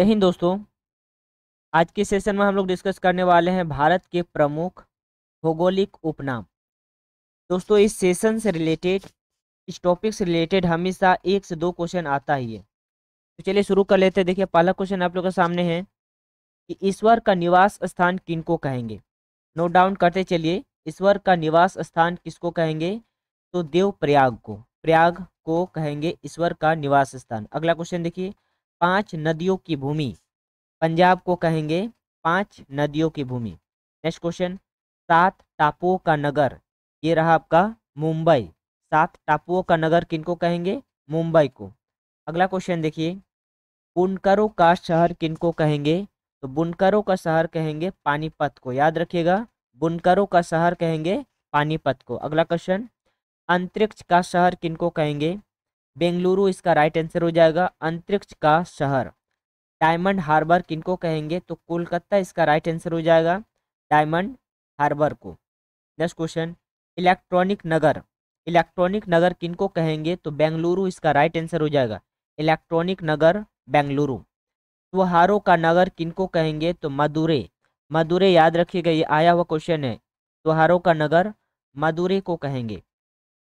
जय हिंद दोस्तों आज के सेशन में हम लोग डिस्कस करने वाले हैं भारत के प्रमुख भौगोलिक उपनाम दोस्तों इस सेशन से रिलेटेड इस टॉपिक से रिलेटेड हमेशा एक से दो क्वेश्चन आता ही है तो चलिए शुरू कर लेते हैं देखिए पहला क्वेश्चन आप लोग के सामने है कि ईश्वर का निवास स्थान किनको कहेंगे नोट डाउन करते चलिए ईश्वर का निवास स्थान किसको कहेंगे तो देव प्रयाग को प्रयाग को कहेंगे ईश्वर का निवास स्थान अगला क्वेश्चन देखिए पांच नदियों की भूमि पंजाब को कहेंगे पांच नदियों की भूमि नेक्स्ट क्वेश्चन सात टापुओं का नगर ये रहा आपका मुंबई सात टापुओं का नगर किनको कहेंगे मुंबई को अगला क्वेश्चन देखिए बुनकरों का शहर किनको कहेंगे तो बुनकरों का शहर कहेंगे पानीपत को याद रखिएगा बुनकरों का शहर कहेंगे पानीपत को अगला क्वेश्चन अंतरिक्ष का शहर किनको कहेंगे बेंगलुरु इसका राइट आंसर हो जाएगा अंतरिक्ष का शहर डायमंड हार्बर किनको कहेंगे तो कोलकाता इसका राइट आंसर हो जाएगा डायमंड हार्बर को नेक्स्ट क्वेश्चन इलेक्ट्रॉनिक नगर इलेक्ट्रॉनिक नगर किनको कहेंगे तो बेंगलुरु इसका राइट आंसर हो जाएगा इलेक्ट्रॉनिक नगर बेंगलुरु त्योहारों का नगर किनको कहेंगे तो मदुरे मदुरे याद रखिएगा ये आया हुआ क्वेश्चन है त्योहारों का नगर मदुरे को कहेंगे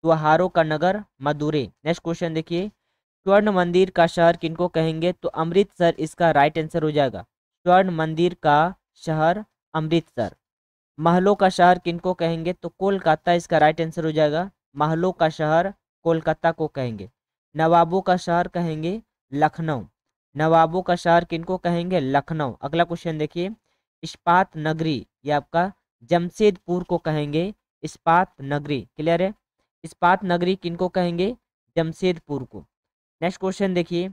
त्योहारों का नगर मदुरे नेक्स्ट क्वेश्चन देखिए स्वर्ण मंदिर का शहर किनको कहेंगे तो अमृतसर इसका राइट आंसर हो जाएगा स्वर्ण मंदिर का शहर अमृतसर महलों का शहर किनको कहेंगे तो कोलकाता इसका राइट आंसर हो जाएगा महलों का शहर कोलकाता को कहेंगे नवाबों का शहर कहेंगे लखनऊ नवाबों का शहर किनको कहेंगे लखनऊ अगला क्वेश्चन देखिए इस्पात नगरी ये आपका जमशेदपुर को कहेंगे इस्पात नगरी क्लियर है इस्पात नगरी किनको कहेंगे जमशेदपुर को नेक्स्ट क्वेश्चन देखिए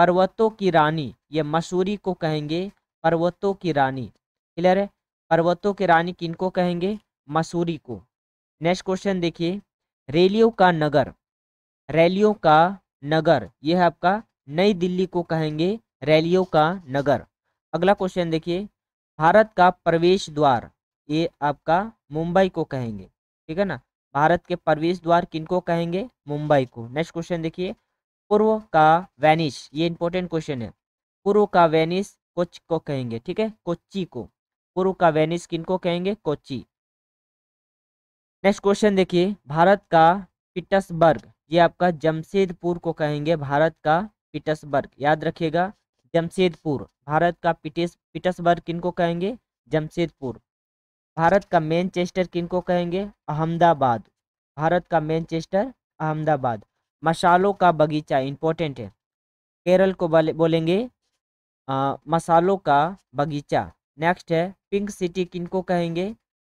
पर्वतों की रानी ये मसूरी को कहेंगे पर्वतों की रानी क्लियर है पर्वतों की रानी किनको कहेंगे मसूरी को नेक्स्ट क्वेश्चन देखिए रैलियों का नगर रैलियों का नगर यह है आपका नई दिल्ली को कहेंगे रैलियों का नगर अगला क्वेश्चन देखिए भारत का प्रवेश द्वार ये आपका मुंबई को कहेंगे ठीक है ना भारत के प्रवेश द्वार किनको कहेंगे मुंबई को नेक्स्ट क्वेश्चन देखिए पूर्व का वेनिस ये इंपॉर्टेंट क्वेश्चन है पूर्व का वेनिस कोच को कहेंगे ठीक है कोच्ची को पूर्व का वेनिस किनको कहेंगे कोच्ची नेक्स्ट क्वेश्चन देखिए भारत का पिटसबर्ग ये आपका जमशेदपुर को कहेंगे भारत का पिटसबर्ग याद रखिएगा जमशेदपुर भारत का पिटिस पिटसबर्ग किनको कहेंगे जमशेदपुर भारत का मैनचेस्टर किनको कहेंगे अहमदाबाद भारत का मैनचेस्टर अहमदाबाद मसालों का बगीचा इम्पोर्टेंट है केरल को बोलेंगे आ, मसालों का बगीचा नेक्स्ट है पिंक सिटी किनको कहेंगे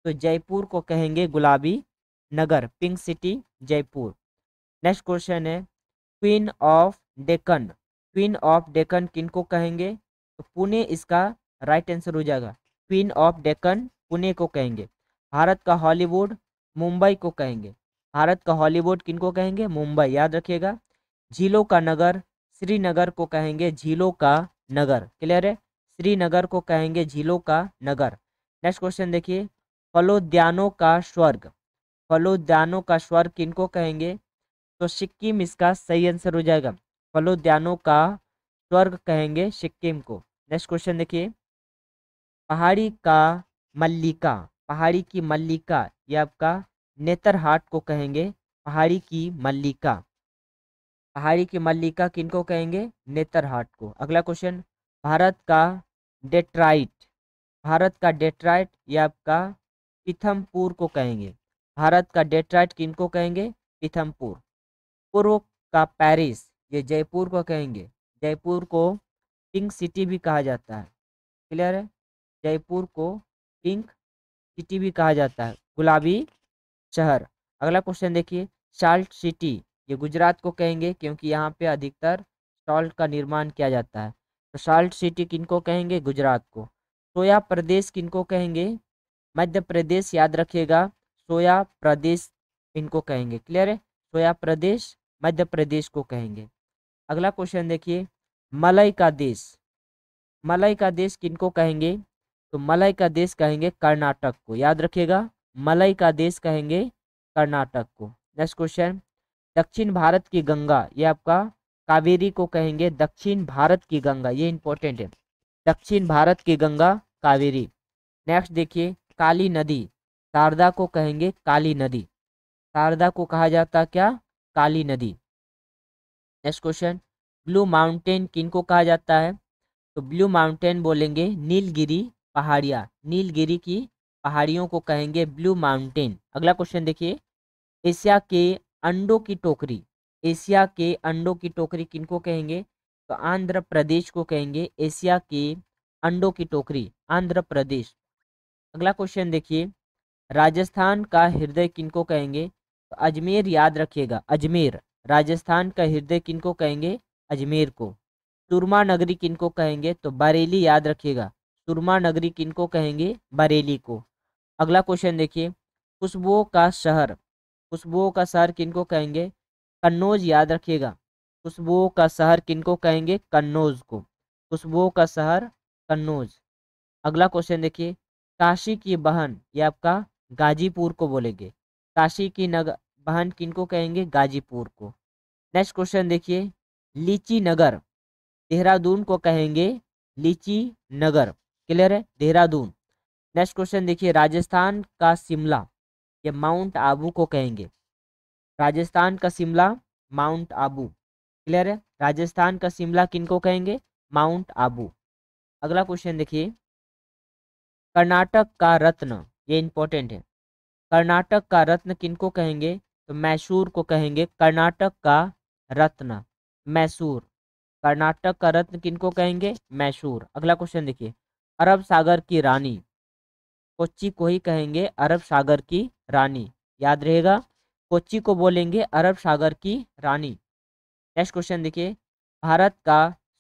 तो जयपुर को कहेंगे गुलाबी नगर pink city Jaipur next question है queen of Deccan queen of Deccan किनको कहेंगे तो पुणे इसका राइट आंसर हो जाएगा क्वीन ऑफ डेकन पुणे को कहेंगे भारत का हॉलीवुड मुंबई को कहेंगे भारत का हॉलीवुड किनको कहेंगे मुंबई याद रखिएगा झीलों का नगर श्रीनगर को कहेंगे झीलों का नगर क्लियर है श्रीनगर को कहेंगे झीलों का नगर नेक्स्ट क्वेश्चन देखिए फलोद्यानों का स्वर्ग फलोद्यानों का स्वर्ग किनको कहेंगे तो सिक्किम इसका सही आंसर हो जाएगा फलोद्यानों का स्वर्ग कहेंगे सिक्किम को नेक्स्ट क्वेश्चन देखिए पहाड़ी का मल्लिका पहाड़ी की मल्लिका ये आपका नेतरहाट को कहेंगे पहाड़ी की मल्लिका पहाड़ी की मल्लिका किनको कहेंगे नेतरहाट को अगला क्वेश्चन भारत का डेट्राइट भारत का डेट्राइट ये आपका पिथमपुर को कहेंगे भारत का डेट्राइट किनको कहेंगे पिथमपुर पूर्व का पेरिस ये जयपुर को कहेंगे जयपुर को किंग सिटी भी कहा जाता है क्लियर है जयपुर को पिंक सिटी भी कहा जाता है गुलाबी शहर अगला क्वेश्चन देखिए साल्ट सिटी ये गुजरात को कहेंगे क्योंकि यहाँ पे अधिकतर सॉल्ट का निर्माण किया जाता है तो साल्ट सिटी किनको कहेंगे गुजरात को सोया प्रदेश किनको कहेंगे मध्य प्रदेश याद रखिएगा सोया प्रदेश इनको कहेंगे क्लियर है सोया प्रदेश मध्य प्रदेश को कहेंगे अगला क्वेश्चन देखिए मलय का देश मलय का देश किनको कहेंगे तो मलय का देश कहेंगे कर्नाटक को याद रखिएगा मलय का देश कहेंगे कर्नाटक को नेक्स्ट क्वेश्चन दक्षिण भारत की गंगा ये आपका कावेरी को कहेंगे दक्षिण भारत की गंगा ये इंपॉर्टेंट है दक्षिण भारत की गंगा कावेरी नेक्स्ट देखिए काली नदी शारदा को कहेंगे काली नदी शारदा को कहा जाता क्या काली नदी नेक्स्ट क्वेश्चन ब्लू माउंटेन किन को कहा जाता है तो ब्लू माउंटेन बोलेंगे नीलगिरी पहाड़ियाँ नीलगिरी की पहाड़ियों को कहेंगे ब्लू माउंटेन अगला क्वेश्चन देखिए एशिया के अंडों की टोकरी एशिया के अंडों की टोकरी किनको कहेंगे तो आंध्र प्रदेश को कहेंगे एशिया के अंडों की टोकरी आंध्र प्रदेश अगला क्वेश्चन देखिए राजस्थान का हृदय किनको कहेंगे तो अजमेर याद रखिएगा अजमेर राजस्थान का हृदय किनको कहेंगे अजमेर को सुरमा नगरी किनको कहेंगे तो बरेली याद रखिएगा सुरमा नगरी किनको कहेंगे बरेली को अगला क्वेश्चन देखिए खुशबुओं का शहर खुशबुओं का शहर किनको कहेंगे कन्नौज याद रखिएगा खुशबुओं का शहर किनको कहेंगे कन्नौज को खुशबुओं का शहर कन्नौज अगला क्वेश्चन देखिए काशी की बहन ये आपका गाजीपुर को बोलेंगे काशी की नगर बहन किनको कहेंगे गाजीपुर को नेक्स्ट क्वेश्चन देखिए लीची नगर देहरादून को कहेंगे लीची नगर क्लियर है देहरादून नेक्स्ट क्वेश्चन देखिए राजस्थान का शिमला ये माउंट आबू को कहेंगे राजस्थान का शिमला माउंट आबू क्लियर है राजस्थान का शिमला किनको कहेंगे माउंट आबू अगला क्वेश्चन देखिए कर्नाटक का रत्न ये इंपॉर्टेंट है कर्नाटक का रत्न किनको कहेंगे तो मैसूर को कहेंगे कर्नाटक का रत्न मैसूर कर्नाटक का रत्न किनको कहेंगे मैसूर अगला क्वेश्चन देखिए अरब सागर की रानी कोच्चि को ही कहेंगे अरब सागर की रानी याद रहेगा कोच्चि को बोलेंगे अरब सागर की रानी नेक्स्ट क्वेश्चन देखिए भारत का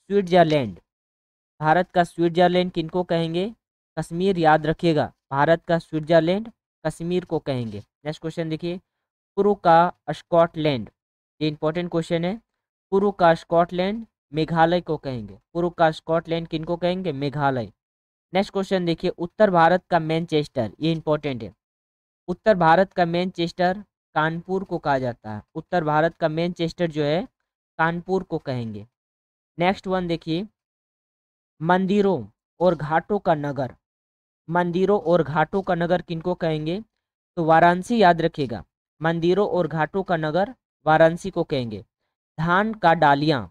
स्विट्जरलैंड भारत का स्विट्जरलैंड किनको कहेंगे कश्मीर याद रखिएगा भारत का स्विट्जरलैंड कश्मीर को कहेंगे नेक्स्ट क्वेश्चन देखिए पुरु का स्कॉटलैंड ये इंपॉर्टेंट क्वेश्चन है पूर्व का स्कॉटलैंड मेघालय को कहेंगे पूर्व का स्कॉटलैंड किनको कहेंगे मेघालय नेक्स्ट क्वेश्चन देखिए उत्तर भारत का मैनचेस्टर ये इंपॉर्टेंट है उत्तर भारत का मैनचेस्टर कानपुर को कहा जाता है उत्तर भारत का मैनचेस्टर जो है कानपुर को कहेंगे नेक्स्ट वन देखिए मंदिरों और घाटों का नगर मंदिरों और घाटों का नगर किनको कहेंगे तो वाराणसी याद रखिएगा मंदिरों और घाटों का नगर वाराणसी को कहेंगे धान का डालियाँ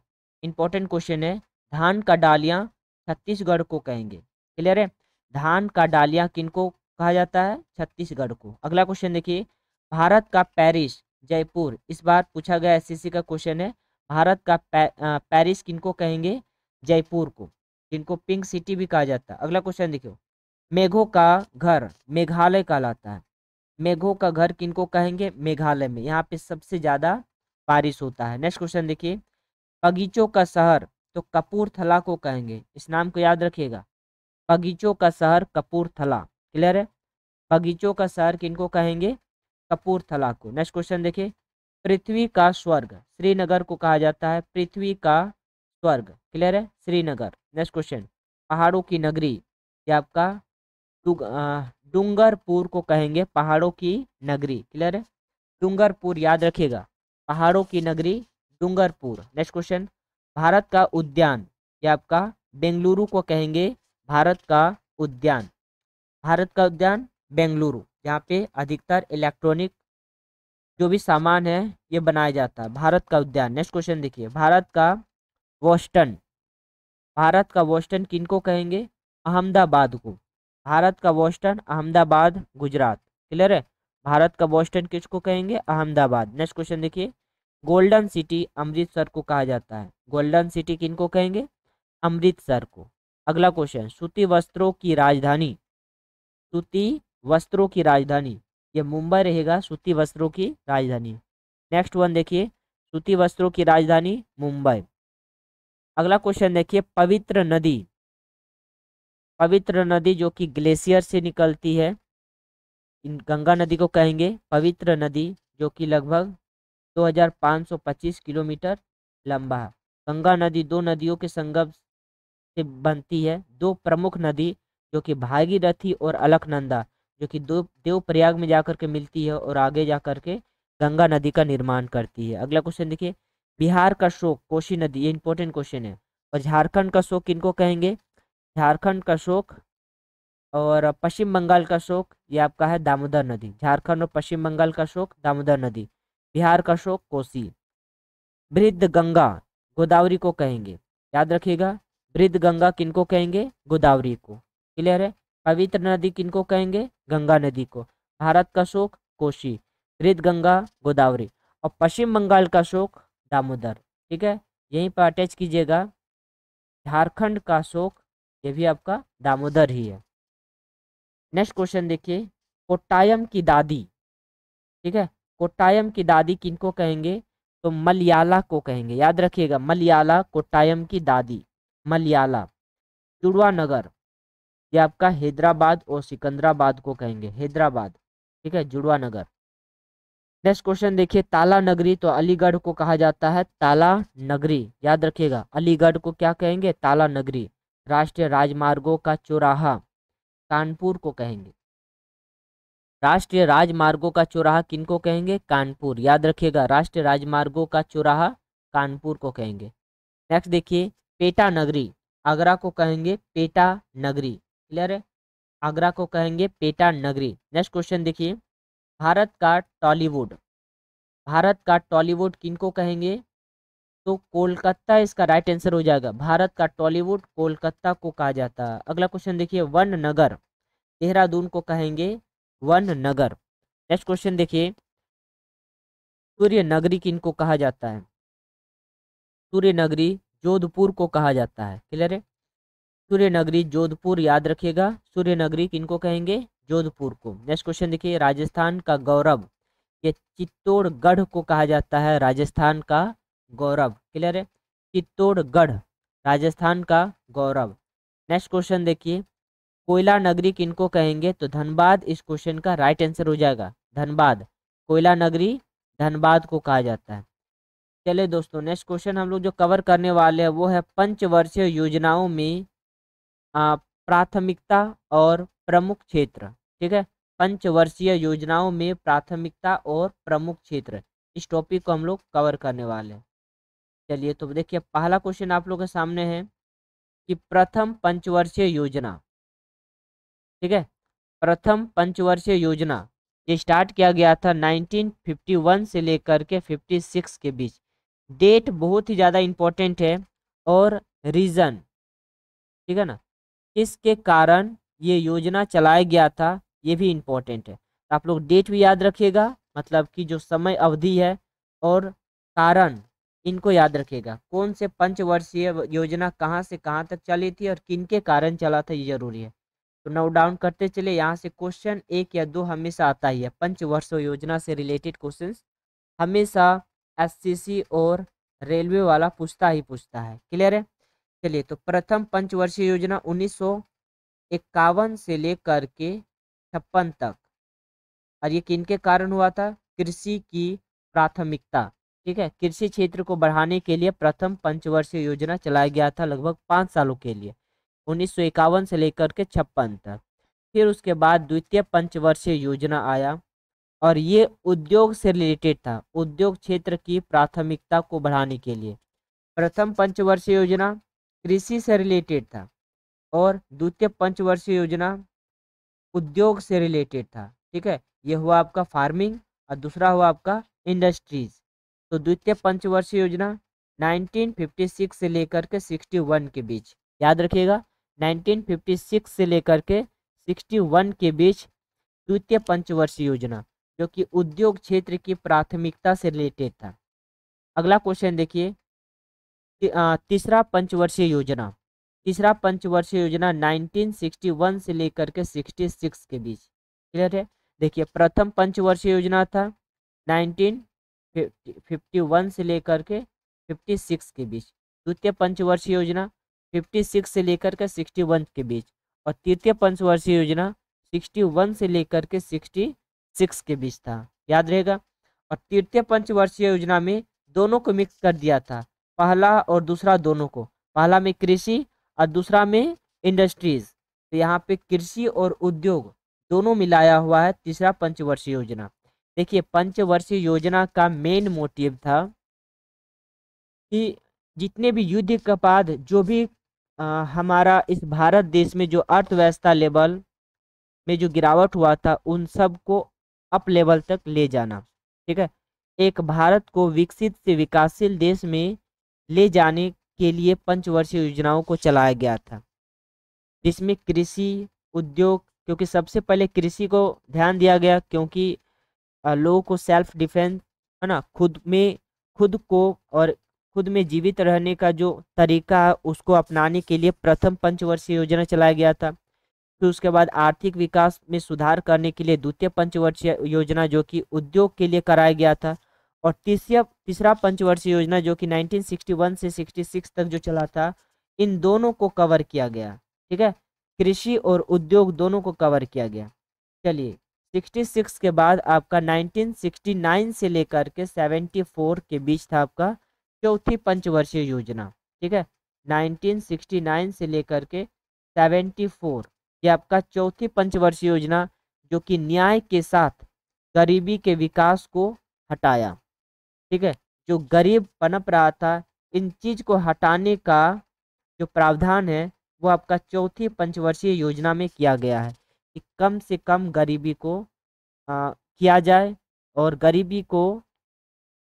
इंपॉर्टेंट क्वेश्चन है धान का डालियाँ छत्तीसगढ़ को कहेंगे क्लियर है धान का डालिया किनको कहा जाता है छत्तीसगढ़ को अगला क्वेश्चन देखिए भारत का पेरिस जयपुर इस बार पूछा गया सी का क्वेश्चन है भारत का पेरिस किनको कहेंगे जयपुर को जिनको पिंक सिटी भी कहा जाता है अगला क्वेश्चन देखियो मेघों का घर मेघालय कहलाता है मेघों का घर किनको कहेंगे मेघालय में यहाँ पे सबसे ज़्यादा बारिश होता है नेक्स्ट क्वेश्चन देखिए बगीचों का शहर तो कपूरथला को कहेंगे इस नाम को याद रखिएगा बगीचों का शहर कपूरथला क्लियर है बगीचों का शहर किनको कहेंगे कपूरथला को नेक्स्ट क्वेश्चन देखिए पृथ्वी का स्वर्ग श्रीनगर को कहा जाता है पृथ्वी का स्वर्ग क्लियर है श्रीनगर नेक्स्ट क्वेश्चन पहाड़ों की नगरी या आपका डूंगरपुर को कहेंगे पहाड़ों की नगरी क्लियर है डूंगरपुर याद रखिएगा पहाड़ों की नगरी डूंगरपुर नेक्स्ट क्वेश्चन भारत का उद्यान या आपका बेंगलुरु को कहेंगे भारत का उद्यान भारत का उद्यान बेंगलुरु यहाँ पे अधिकतर इलेक्ट्रॉनिक जो भी सामान है ये बनाया जाता है भारत का उद्यान नेक्स्ट क्वेश्चन देखिए भारत का बोस्टन भारत का बोस्टन किन को कहेंगे अहमदाबाद को भारत का बोस्टन अहमदाबाद गुजरात क्लियर है भारत का बोस्टन किसको कहेंगे अहमदाबाद नेक्स्ट क्वेश्चन देखिए गोल्डन सिटी अमृतसर को कहा जाता है गोल्डन सिटी किन को कहेंगे अमृतसर को अगला क्वेश्चन सूती वस्त्रों की राजधानी सूती वस्त्रों की राजधानी ये मुंबई रहेगा सूती वस्त्रों की राजधानी नेक्स्ट वन देखिए सूती वस्त्रों की राजधानी मुंबई अगला क्वेश्चन देखिए पवित्र नदी पवित्र नदी जो कि ग्लेशियर से निकलती है इन गंगा नदी को कहेंगे पवित्र नदी जो कि लगभग 2525 किलोमीटर लंबा है गंगा नदी दो नदियों के संगम से बनती है दो प्रमुख नदी जो कि भागीरथी और अलकनंदा जो कि दो देवप्रयाग में जाकर के मिलती है और आगे जाकर के गंगा नदी का निर्माण करती है अगला क्वेश्चन देखिए बिहार का शोक कोशी नदी ये इंपॉर्टेंट क्वेश्चन है और झारखंड का शोक किनको कहेंगे झारखंड का शोक और पश्चिम बंगाल का शोक ये आपका है दामोदर नदी झारखंड और पश्चिम बंगाल का शोक दामोदर नदी बिहार का शोक कोसी वृद्ध गंगा गोदावरी को कहेंगे याद रखिएगा वृद्ध गंगा किनको कहेंगे गोदावरी को क्लियर है पवित्र नदी किनको कहेंगे गंगा नदी को भारत का शोक कोशी वृद्ध गंगा गोदावरी और पश्चिम बंगाल का शोक दामोदर ठीक है यहीं पर अटैच कीजिएगा झारखंड का शोक ये भी आपका दामोदर ही है नेक्स्ट क्वेश्चन देखिए कोट्टायम की दादी ठीक है कोट्टायम की दादी किनको कहेंगे तो मलयाला को कहेंगे याद रखिएगा मलयाला कोट्टायम की दादी मलयाला जुड़वा नगर ये आपका हैदराबाद और सिकंदराबाद को कहेंगे हैदराबाद ठीक है जुड़वा नगर नेक्स्ट क्वेश्चन देखिए ताला नगरी तो अलीगढ़ को कहा जाता है ताला नगरी याद रखिएगा अलीगढ़ को क्या कहेंगे ताला नगरी राष्ट्रीय राजमार्गों का चौराहा कानपुर को कहेंगे राष्ट्रीय राजमार्गों का चौराहा किनको कहेंगे कानपुर याद रखिएगा राष्ट्रीय राजमार्गों का चौराहा कानपुर को कहेंगे नेक्स्ट देखिए पेटा नगरी आगरा को कहेंगे पेटा नगरी क्लियर है आगरा को कहेंगे पेटा नगरी नेक्स्ट क्वेश्चन देखिए भारत का टॉलीवुड भारत का टॉलीवुड किनको कहेंगे तो कोलकाता इसका राइट आंसर हो जाएगा भारत का टॉलीवुड कोलकाता को कहा जाता है अगला क्वेश्चन देखिए वन नगर देहरादून को कहेंगे वन नगर नेक्स्ट क्वेश्चन देखिए सूर्य नगरी किनको कहा जाता है सूर्य नगरी जोधपुर को कहा जाता है क्लियर है सूर्य नगरी जोधपुर याद रखिएगा सूर्य नगरी किनको कहेंगे जोधपुर को नेक्स्ट क्वेश्चन देखिए राजस्थान का गौरव ये चित्तौड़गढ़ को कहा जाता है राजस्थान का गौरव क्लियर है चित्तौड़गढ़ राजस्थान का गौरव नेक्स्ट क्वेश्चन देखिए कोयला नगरी किनको कहेंगे तो धनबाद इस क्वेश्चन का राइट आंसर हो जाएगा धनबाद कोयला नगरी धनबाद को कहा जाता है चले दोस्तों नेक्स्ट क्वेश्चन हम लोग जो कवर करने वाले हैं वो है पंचवर्षीय योजनाओं में प्राथमिकता और प्रमुख क्षेत्र ठीक है पंचवर्षीय योजनाओं में प्राथमिकता और प्रमुख क्षेत्र इस टॉपिक को हम लोग कवर करने वाले हैं चलिए तो देखिए पहला क्वेश्चन आप लोग के सामने है कि प्रथम पंचवर्षीय योजना ठीक है प्रथम पंचवर्षीय योजना ये स्टार्ट किया गया था 1951 से लेकर के 56 के बीच डेट बहुत ही ज़्यादा इम्पोर्टेंट है और रीज़न ठीक है ना किसके कारण ये योजना चलाया गया था ये भी इम्पोर्टेंट है तो आप लोग डेट भी याद रखिएगा मतलब कि जो समय अवधि है और कारण इनको याद रखिएगा कौन से पंचवर्षीय योजना कहाँ से कहाँ तक चली थी और किन के कारण चला था ये जरूरी है तो नोट डाउन करते चले यहाँ से क्वेश्चन एक या दो हमेशा आता ही है पंचवर्ष योजना से रिलेटेड क्वेश्चन हमेशा एससीसी और रेलवे वाला पूछता ही पूछता है क्लियर है चलिए तो प्रथम पंचवर्षीय योजना उन्नीस इक्यावन से लेकर के छप्पन तक और ये किन के कारण हुआ था कृषि की प्राथमिकता ठीक है कृषि क्षेत्र को बढ़ाने के लिए प्रथम पंचवर्षीय योजना चलाया गया था लगभग पाँच सालों के लिए उन्नीस से लेकर के छप्पन तक फिर उसके बाद द्वितीय पंचवर्षीय योजना आया और ये उद्योग से रिलेटेड था उद्योग क्षेत्र की प्राथमिकता को बढ़ाने के लिए प्रथम पंचवर्षीय योजना कृषि से रिलेटेड था और द्वितीय पंचवर्षीय योजना उद्योग से रिलेटेड था ठीक है यह हुआ आपका फार्मिंग और दूसरा हुआ आपका इंडस्ट्रीज तो द्वितीय पंचवर्षीय योजना 1956 से लेकर के 61 के बीच याद रखिएगा 1956 से लेकर के 61 के बीच द्वितीय पंचवर्षीय योजना जो कि उद्योग क्षेत्र की प्राथमिकता से रिलेटेड था अगला क्वेश्चन देखिए तीसरा पंचवर्षीय योजना तीसरा पंचवर्षीय योजना 1961 से लेकर के 66 के बीच क्लियर है देखिए प्रथम पंचवर्षीय योजना था 1951 से लेकर के 56 के बीच द्वितीय पंचवर्षीय योजना 56 से लेकर के 61 के बीच और तृतीय पंचवर्षीय योजना 61 से लेकर के सिक्स के बीच था याद रहेगा और तृतीय पंचवर्षीय योजना में दोनों को मिक्स कर दिया था पहला और दूसरा दोनों को पहला में कृषि और दूसरा में इंडस्ट्रीज तो यहाँ पे कृषि और उद्योग दोनों मिलाया हुआ है तीसरा पंचवर्षीय योजना देखिए पंचवर्षीय योजना का मेन मोटिव था कि जितने भी युद्ध के बाद जो भी आ, हमारा इस भारत देश में जो अर्थव्यवस्था लेवल में जो गिरावट हुआ था उन सब को अप लेवल तक ले जाना ठीक है एक भारत को विकसित से विकासशील देश में ले जाने के लिए पंचवर्षीय योजनाओं को चलाया गया था जिसमें कृषि उद्योग क्योंकि सबसे पहले कृषि को ध्यान दिया गया क्योंकि लोगों को सेल्फ डिफेंस है ना खुद में खुद को और खुद में जीवित रहने का जो तरीका है उसको अपनाने के लिए प्रथम पंचवर्षीय योजना चलाया गया था फिर तो उसके बाद आर्थिक विकास में सुधार करने के लिए द्वितीय पंचवर्षीय योजना जो कि उद्योग के लिए कराया गया था और तीसरा तीसरा पंचवर्षीय योजना जो कि 1961 से 66 तक जो चला था इन दोनों को कवर किया गया ठीक है कृषि और उद्योग दोनों को कवर किया गया चलिए 66 के बाद आपका 1969 से लेकर के 74 के बीच था आपका चौथी पंचवर्षीय योजना ठीक है 1969 से लेकर के 74 ये आपका चौथी पंचवर्षीय योजना जो कि न्याय के साथ गरीबी के विकास को हटाया ठीक है जो गरीब पनप रहा था इन चीज को हटाने का जो प्रावधान है वो आपका चौथी पंचवर्षीय योजना में किया गया है कि कम से कम गरीबी को आ, किया जाए और गरीबी को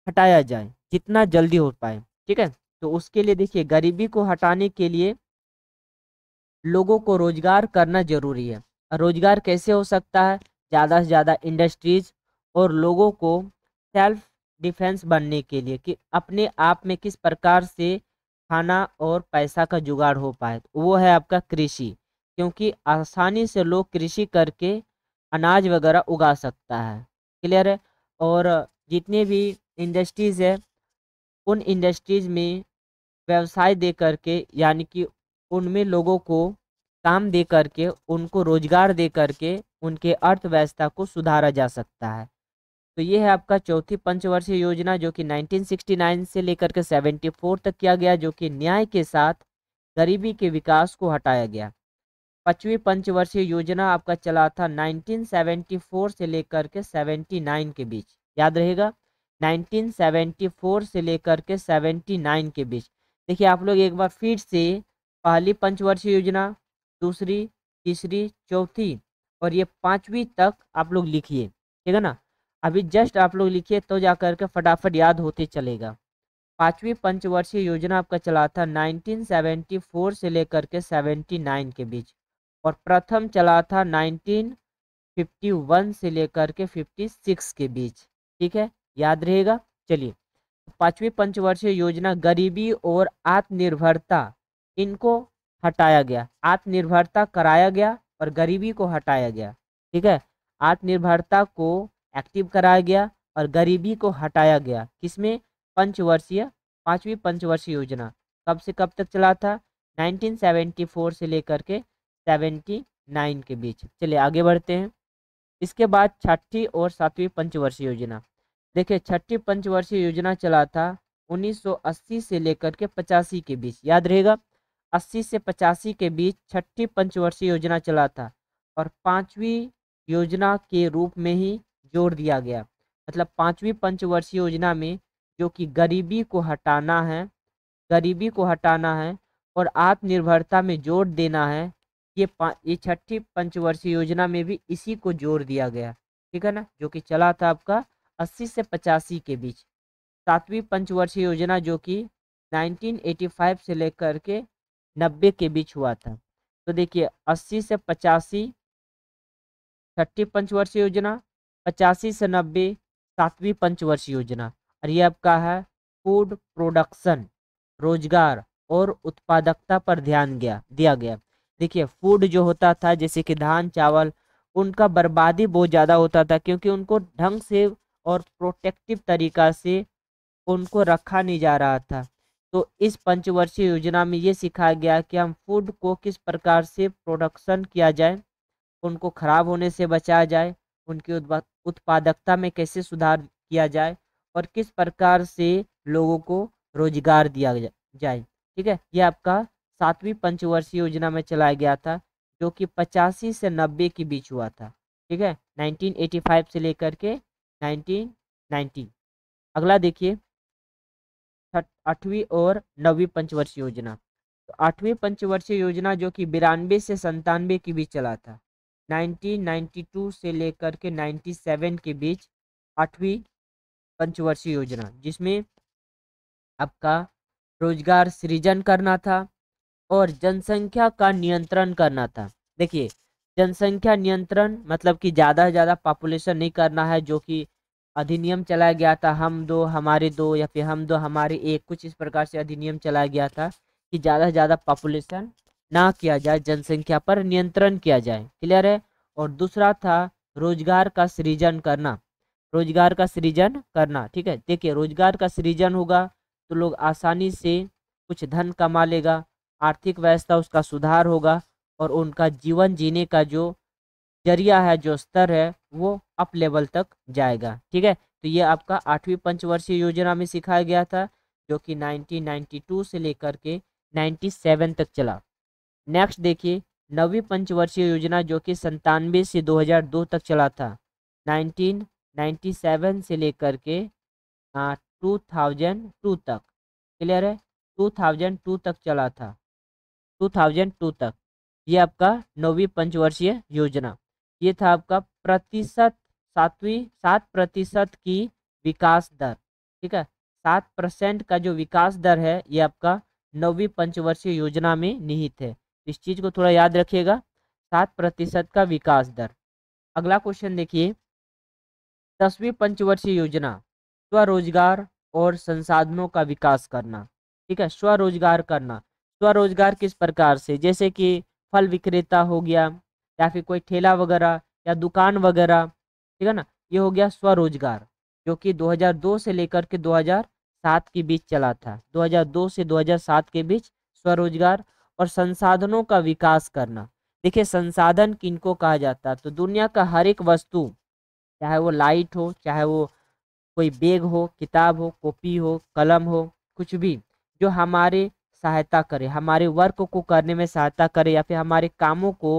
हटाया जाए जितना जल्दी हो पाए ठीक है तो उसके लिए देखिए गरीबी को हटाने के लिए लोगों को रोजगार करना जरूरी है रोजगार कैसे हो सकता है ज़्यादा से ज़्यादा इंडस्ट्रीज और लोगों को सेल्फ डिफेंस बनने के लिए कि अपने आप में किस प्रकार से खाना और पैसा का जुगाड़ हो पाए वो है आपका कृषि क्योंकि आसानी से लोग कृषि करके अनाज वगैरह उगा सकता है क्लियर है और जितने भी इंडस्ट्रीज़ है उन इंडस्ट्रीज़ में व्यवसाय दे करके यानी कि उनमें लोगों को काम दे करके उनको रोजगार दे करके उनके अर्थव्यवस्था को सुधारा जा सकता है तो ये है आपका चौथी पंचवर्षीय योजना जो कि 1969 से लेकर के 74 तक किया गया जो कि न्याय के साथ गरीबी के विकास को हटाया गया पचवी पंचवर्षीय योजना आपका चला था 1974 से लेकर के 79 के बीच याद रहेगा 1974 से लेकर के 79 के बीच देखिए आप लोग एक बार फिर से पहली पंचवर्षीय योजना दूसरी तीसरी चौथी और ये पांचवी तक आप लोग लिखिए ठीक है ना अभी जस्ट आप लोग लिखिए तो जा करके फटाफट याद होते चलेगा पांचवी पंचवर्षीय योजना आपका चला था 1974 से लेकर के 79 के बीच और प्रथम चला था 1951 से लेकर के 56 के बीच ठीक है याद रहेगा चलिए पांचवी पंचवर्षीय योजना गरीबी और आत्मनिर्भरता इनको हटाया गया आत्मनिर्भरता कराया गया और गरीबी को हटाया गया ठीक है आत्मनिर्भरता को एक्टिव कराया गया और गरीबी को हटाया गया किसमें पंचवर्षीय पाँचवीं पंचवर्षीय योजना कब से कब तक चला था 1974 से लेकर के 79 के बीच चलिए आगे बढ़ते हैं इसके बाद छठी और सातवीं पंचवर्षीय योजना देखिए छठी पंचवर्षीय योजना चला था 1980 से लेकर के पचासी के बीच याद रहेगा अस्सी से पचासी के बीच छठी पंचवर्षीय योजना चला था और पांचवी योजना के रूप में ही जोड़ दिया गया मतलब पांचवी पंचवर्षीय योजना में जो कि गरीबी को हटाना है गरीबी को हटाना है और आत्मनिर्भरता में जोर देना है ये ये छठी पंचवर्षीय योजना में भी इसी को जोर दिया गया ठीक है ना जो कि चला था आपका अस्सी से पचासी के बीच सातवीं पंचवर्षीय योजना जो कि 1985 से लेकर के नब्बे के बीच हुआ था तो देखिए अस्सी से पचासी छठी पंचवर्षीय योजना पचासी से नब्बे सातवीं पंचवर्षीय योजना और ये आपका है फूड प्रोडक्शन रोजगार और उत्पादकता पर ध्यान गया दिया गया देखिए फूड जो होता था जैसे कि धान चावल उनका बर्बादी बहुत ज़्यादा होता था क्योंकि उनको ढंग से और प्रोटेक्टिव तरीका से उनको रखा नहीं जा रहा था तो इस पंचवर्षीय योजना में ये सिखाया गया कि हम फूड को किस प्रकार से प्रोडक्शन किया जाए उनको खराब होने से बचाया जाए उनकी उत्पादकता में कैसे सुधार किया जाए और किस प्रकार से लोगों को रोजगार दिया जाए ठीक है यह आपका सातवीं पंचवर्षीय योजना में चलाया गया था जो कि पचासी से नब्बे के बीच हुआ था ठीक है 1985 से लेकर के 1990 अगला देखिए आठवीं और नवी पंचवर्षीय योजना तो आठवीं पंचवर्षीय योजना जो कि बिरानवे से संतानवे के बीच चला था 1992 से लेकर के 97 के बीच आठवीं पंचवर्षीय योजना जिसमें आपका रोजगार सृजन करना था और जनसंख्या का नियंत्रण करना था देखिए जनसंख्या नियंत्रण मतलब कि ज़्यादा से ज़्यादा पॉपुलेशन नहीं करना है जो कि अधिनियम चलाया गया था हम दो हमारे दो या फिर हम दो हमारे एक कुछ इस प्रकार से अधिनियम चलाया गया था कि ज़्यादा से ज़्यादा पॉपुलेशन ना किया जाए जनसंख्या पर नियंत्रण किया जाए क्लियर है और दूसरा था रोजगार का सृजन करना रोजगार का सृजन करना ठीक है देखिए रोजगार का सृजन होगा तो लोग आसानी से कुछ धन कमा लेगा आर्थिक व्यवस्था उसका सुधार होगा और उनका जीवन जीने का जो जरिया है जो स्तर है वो अप लेवल तक जाएगा ठीक है तो ये आपका आठवीं पंचवर्षीय योजना में सिखाया गया था जो कि 1992 से लेकर के 97 तक चला नेक्स्ट देखिए नवी पंचवर्षीय योजना जो कि संतानवे से 2002 तक चला था 1997 से लेकर के आ, 2002 तक क्लियर है 2002 तक चला था 2002 तक ये आपका नौवीं पंचवर्षीय योजना ये था आपका प्रतिशत सातवीं सात प्रतिशत की विकास दर ठीक है सात परसेंट का जो विकास दर है ये आपका नौवीं पंचवर्षीय योजना में निहित है इस चीज़ को थोड़ा याद रखिएगा सात प्रतिशत का विकास दर अगला क्वेश्चन देखिए दसवीं पंचवर्षीय योजना स्वरोजगार और संसाधनों का विकास करना ठीक है स्वरोजगार करना स्वरोजगार किस प्रकार से जैसे कि फल विक्रेता हो गया या फिर कोई ठेला वगैरह या दुकान वगैरह ठीक है ना ये हो गया स्वरोजगार जो कि 2002 से लेकर के 2007 के बीच चला था 2002 से 2007 के बीच स्वरोजगार और संसाधनों का विकास करना देखिए संसाधन किनको कहा जाता है तो दुनिया का हर एक वस्तु चाहे वो लाइट हो चाहे वो कोई बैग हो किताब हो कॉपी हो कलम हो कुछ भी जो हमारे सहायता करे हमारे वर्क को करने में सहायता करे या फिर हमारे कामों को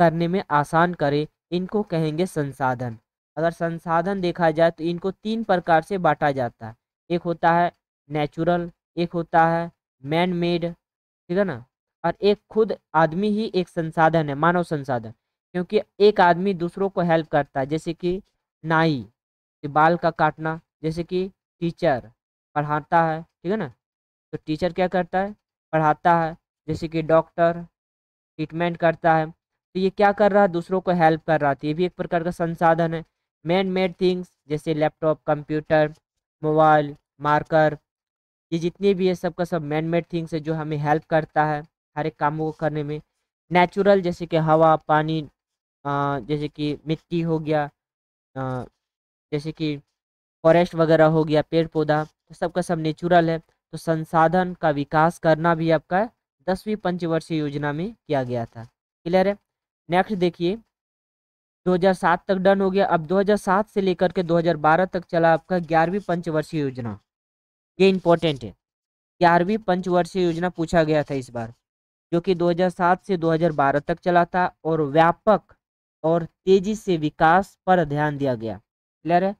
करने में आसान करे इनको कहेंगे संसाधन अगर संसाधन देखा जाए तो इनको तीन प्रकार से बांटा जाता है एक होता है नेचुरल एक होता है मैन मेड ठीक है ना और एक खुद आदमी ही एक संसाधन है मानव संसाधन क्योंकि एक आदमी दूसरों को हेल्प करता है जैसे कि नाई बाल का काटना जैसे कि टीचर पढ़ाता है ठीक है ना तो टीचर क्या करता है पढ़ाता है जैसे कि डॉक्टर ट्रीटमेंट करता है तो ये क्या कर रहा है दूसरों को हेल्प कर रहा था तो ये भी एक प्रकार का संसाधन है मैन मेड थिंग्स जैसे लैपटॉप कंप्यूटर मोबाइल मार्कर ये जितने भी है सबका सब मैन मेड थिंग्स है जो हमें हेल्प करता है हर एक कामों को करने में नेचुरल जैसे कि हवा पानी आ, जैसे कि मिट्टी हो गया आ, जैसे कि फॉरेस्ट वगैरह हो गया पेड़ पौधा तो सबका सब नेचुरल है तो संसाधन का विकास करना भी आपका दसवीं पंचवर्षीय योजना में किया गया था क्लियर है नेक्स्ट देखिए 2007 तक डन हो गया अब 2007 से लेकर के 2012 तक चला आपका ग्यारहवीं पंचवर्षीय योजना ये इंपॉर्टेंट है ग्यारहवीं पंचवर्षीय योजना पूछा गया था इस बार जो कि 2007 से 2012 तक चला था और व्यापक और तेजी से विकास पर ध्यान दिया गया क्लियर है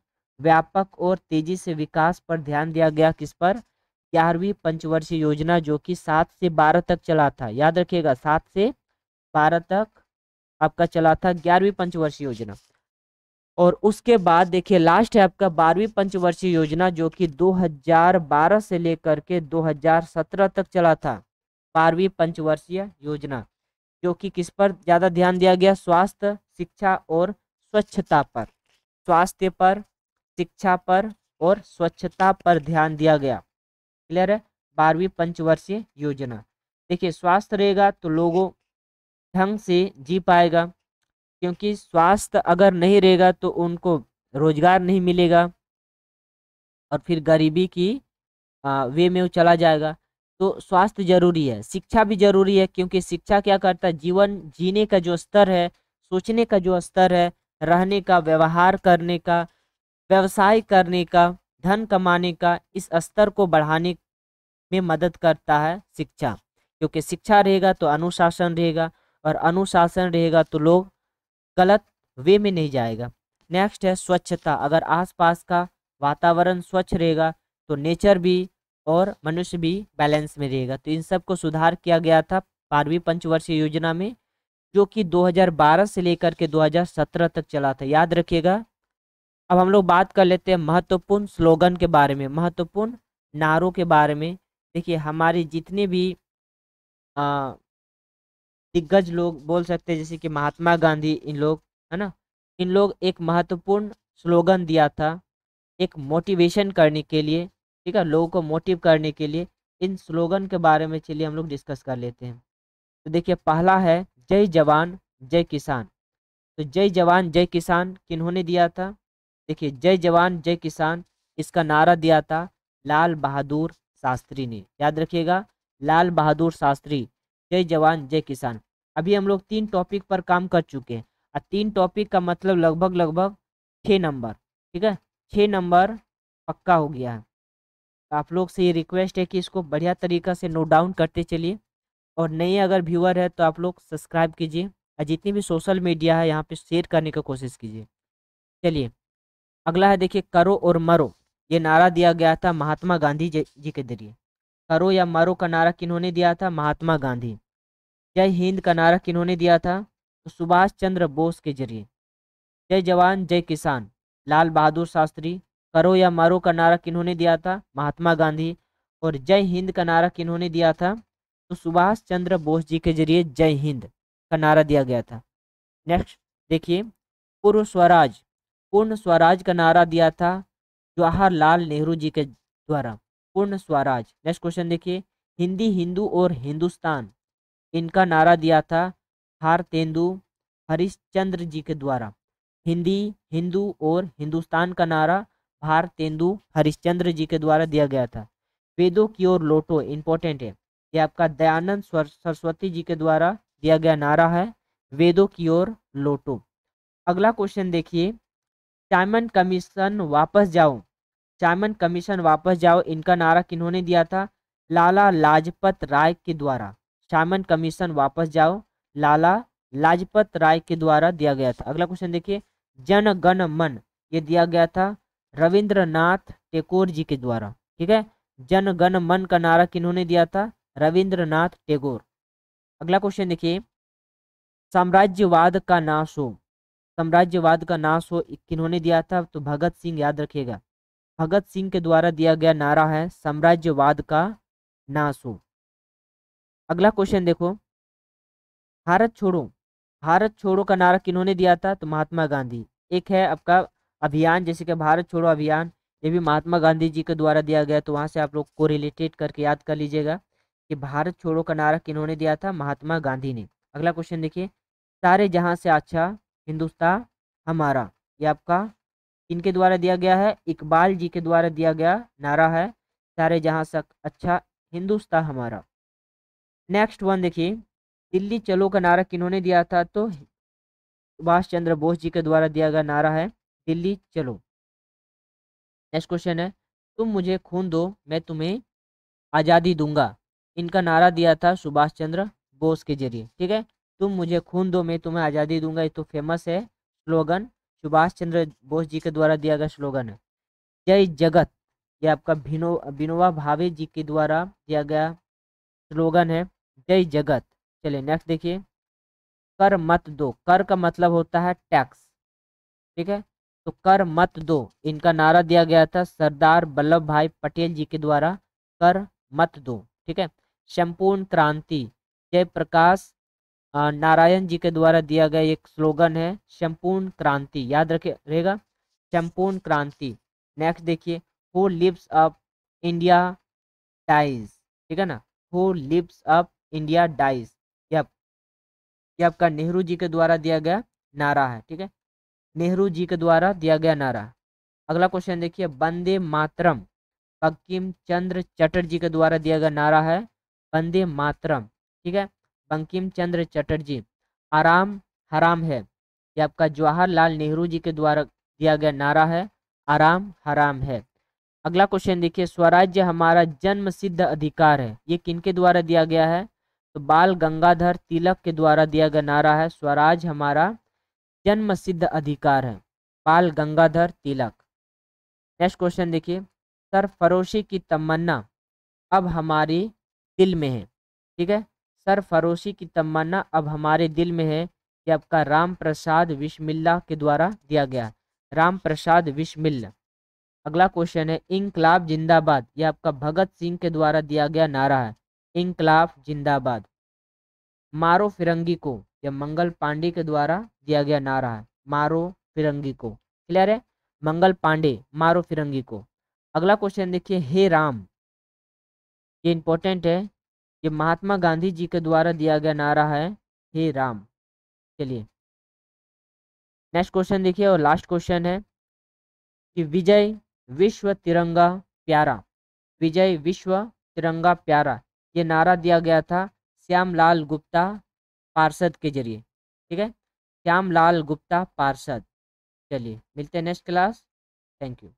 व्यापक और तेजी से विकास पर ध्यान दिया गया किस पर ग्यारहवीं पंचवर्षीय योजना जो कि सात से बारह तक चला था याद रखिएगा सात से बारह तक आपका चला था ग्यारहवीं पंचवर्षीय योजना और उसके बाद देखिए लास्ट है आपका बारहवीं पंचवर्षीय योजना जो कि 2012 से लेकर के 2017 तक चला था बारहवीं पंचवर्षीय योजना जो कि किस पर ज़्यादा ध्यान दिया गया स्वास्थ्य शिक्षा और स्वच्छता पर स्वास्थ्य पर शिक्षा पर और स्वच्छता पर ध्यान दिया गया क्लियर है बारहवीं पंचवर्षीय योजना देखिए स्वास्थ्य रहेगा तो लोगों ढंग से जी पाएगा क्योंकि स्वास्थ्य अगर नहीं रहेगा तो उनको रोजगार नहीं मिलेगा और फिर गरीबी की वे में वो चला जाएगा तो स्वास्थ्य जरूरी है शिक्षा भी जरूरी है क्योंकि शिक्षा क्या करता है जीवन जीने का जो स्तर है सोचने का जो स्तर है रहने का व्यवहार करने का व्यवसाय करने का धन कमाने का इस स्तर को बढ़ाने में मदद करता है शिक्षा क्योंकि शिक्षा रहेगा तो अनुशासन रहेगा और अनुशासन रहेगा तो लोग गलत वे में नहीं जाएगा नेक्स्ट है स्वच्छता अगर आसपास का वातावरण स्वच्छ रहेगा तो नेचर भी और मनुष्य भी बैलेंस में रहेगा तो इन सब को सुधार किया गया था बारहवीं पंचवर्षीय योजना में जो कि 2012 से लेकर के 2017 तक चला था याद रखिएगा अब हम लोग बात कर लेते हैं महत्वपूर्ण स्लोगन के बारे में महत्वपूर्ण नारों के बारे में देखिए हमारे जितने भी आ, दिग्गज लोग बोल सकते हैं जैसे कि महात्मा गांधी इन लोग है ना इन लोग एक महत्वपूर्ण स्लोगन दिया था एक मोटिवेशन करने के लिए ठीक है लोगों को मोटिव करने के लिए इन स्लोगन के बारे में चलिए हम लोग डिस्कस कर लेते हैं तो देखिए पहला है जय जवान जय किसान तो जय जवान जय किसान किन्होंने दिया था देखिए जय जवान जय किसान इसका नारा दिया था लाल बहादुर शास्त्री ने याद रखिएगा लाल बहादुर शास्त्री जय जवान जय किसान अभी हम लोग तीन टॉपिक पर काम कर चुके हैं और तीन टॉपिक का मतलब लगभग लगभग छः नंबर ठीक है छः नंबर पक्का हो गया है तो आप लोग से ये रिक्वेस्ट है कि इसको बढ़िया तरीका से नोट डाउन करते चलिए और नए अगर व्यूअर है तो आप लोग सब्सक्राइब कीजिए और जितनी भी सोशल मीडिया है यहाँ पे शेयर करने की कोशिश कीजिए चलिए अगला है देखिए करो और मरो ये नारा दिया गया था महात्मा गांधी जी के जरिए करो या मारो का नारा किन्होंने दिया था महात्मा गांधी जय हिंद का नारा किन्होंने दिया था तो सुभाष चंद्र बोस के जरिए जय जवान जय किसान लाल बहादुर शास्त्री करो या मारो का नारा किन्होंने दिया था महात्मा गांधी और जय हिंद का नारा किन्होंने दिया था तो सुभाष चंद्र बोस जी के जरिए जय हिंद का नारा दिया गया था नेक्स्ट देखिए पूर्व स्वराज पूर्ण स्वराज का नारा दिया था जवाहरलाल नेहरू जी के द्वारा पूर्ण स्वराज नेक्स्ट क्वेश्चन देखिए हिंदी हिंदू और हिंदुस्तान इनका नारा दिया था हार तेंदु हरिश्चंद्र जी के द्वारा हिंदी हिंदू और हिंदुस्तान का नारा भार तेंदु हरिश्चंद्र जी के द्वारा दिया गया था वेदों की ओर लोटो इम्पोर्टेंट है ये आपका दयानंद सरस्वती जी के द्वारा दिया गया नारा है वेदों की ओर लोटो अगला क्वेश्चन देखिए डायमंड कमीशन वापस जाओ चायमन कमीशन वापस जाओ इनका नारा किन्होंने दिया था लाला लाजपत राय के द्वारा चायमन कमीशन वापस जाओ लाला लाजपत राय के द्वारा दिया गया था अगला क्वेश्चन देखिए जन गण मन ये दिया गया था रविंद्रनाथ टेकोर जी के द्वारा ठीक है जन गण मन का नारा किन्होंने दिया था रविंद्रनाथ टेगोर अगला क्वेश्चन देखिए साम्राज्यवाद का नाश हो साम्राज्यवाद का नाश हो किन्होंने दिया था तो भगत सिंह याद रखिएगा भगत सिंह के द्वारा दिया गया नारा है साम्राज्यवाद का हो अगला क्वेश्चन देखो भारत छोड़ो भारत छोड़ो का नारा किन्होंने दिया था तो महात्मा गांधी एक है आपका अभियान जैसे कि भारत छोड़ो अभियान ये भी महात्मा गांधी जी के द्वारा दिया गया तो वहाँ से आप लोग को रिलेटेड करके याद कर लीजिएगा कि भारत छोड़ो का नारा किन्होंने दिया था महात्मा गांधी ने अगला क्वेश्चन देखिए सारे जहाँ से अच्छा हिंदुस्तान हमारा ये आपका इनके द्वारा दिया गया है इकबाल जी के द्वारा दिया गया नारा है सारे जहां सक अच्छा हिंदुस्तान हमारा नेक्स्ट वन देखिए दिल्ली चलो का नारा किन्होंने दिया था तो सुभाष चंद्र बोस जी के द्वारा दिया गया नारा है दिल्ली चलो नेक्स्ट क्वेश्चन है तुम मुझे खून दो मैं तुम्हें आज़ादी दूंगा इनका नारा दिया था सुभाष चंद्र बोस के जरिए ठीक है तुम मुझे खून दो मैं तुम्हें आज़ादी दूंगा ये तो फेमस है स्लोगन सुभाष चंद्र बोस जी के द्वारा दिया गया स्लोगन है जय जगत ये आपका भिनो विनोबा भावे जी के द्वारा दिया गया स्लोगन है जय जगत चलिए नेक्स्ट देखिए कर मत दो कर का मतलब होता है टैक्स ठीक है तो कर मत दो इनका नारा दिया गया था सरदार वल्लभ भाई पटेल जी के द्वारा कर मत दो ठीक है संपूर्ण क्रांति जय प्रकाश नारायण जी के द्वारा दिया गया एक स्लोगन है संपूर्ण क्रांति याद रखे रहेगा संपूर्ण क्रांति नेक्स्ट देखिए who lives if India dies ठीक है ना who lives if India dies yup ये आपका नेहरू जी के द्वारा दिया गया नारा है ठीक है नेहरू जी के द्वारा दिया गया नारा अगला क्वेश्चन देखिए वंदे मातरम बंकिम चंद्र चटर्जी के द्वारा दिया गया नारा है वंदे मातरम ठीक है बंकिम चंद्र चटर्जी आराम हराम है यह आपका जवाहरलाल नेहरू जी के द्वारा दिया गया नारा है आराम हराम है अगला क्वेश्चन देखिए स्वराज्य हमारा जन्म सिद्ध अधिकार है ये किनके द्वारा दिया गया है तो बाल गंगाधर तिलक के द्वारा दिया गया नारा है स्वराज हमारा जन्म सिद्ध अधिकार है बाल गंगाधर तिलक नेक्स्ट क्वेश्चन देखिए फरोशी की तमन्ना अब हमारी दिल में है ठीक है सरफरोशी की तमन्ना अब हमारे दिल में है कि आपका राम प्रसाद विशमिल्ला के द्वारा दिया गया राम प्रसाद विशमिल्ला अगला क्वेश्चन है इंकलाब जिंदाबाद यह आपका भगत सिंह के द्वारा दिया गया नारा है इंकलाब जिंदाबाद मारो फिरंगी को यह मंगल पांडे के द्वारा दिया गया नारा है मारो फिरंगी को क्लियर है मंगल पांडे मारो फिरंगी को अगला क्वेश्चन देखिए हे राम ये इंपॉर्टेंट है ये महात्मा गांधी जी के द्वारा दिया गया नारा है हे राम चलिए नेक्स्ट क्वेश्चन देखिए और लास्ट क्वेश्चन है कि विजय विश्व तिरंगा प्यारा विजय विश्व तिरंगा प्यारा ये नारा दिया गया था श्यामलाल गुप्ता पार्षद के जरिए ठीक है श्यामलाल गुप्ता पार्षद चलिए मिलते हैं नेक्स्ट क्लास थैंक यू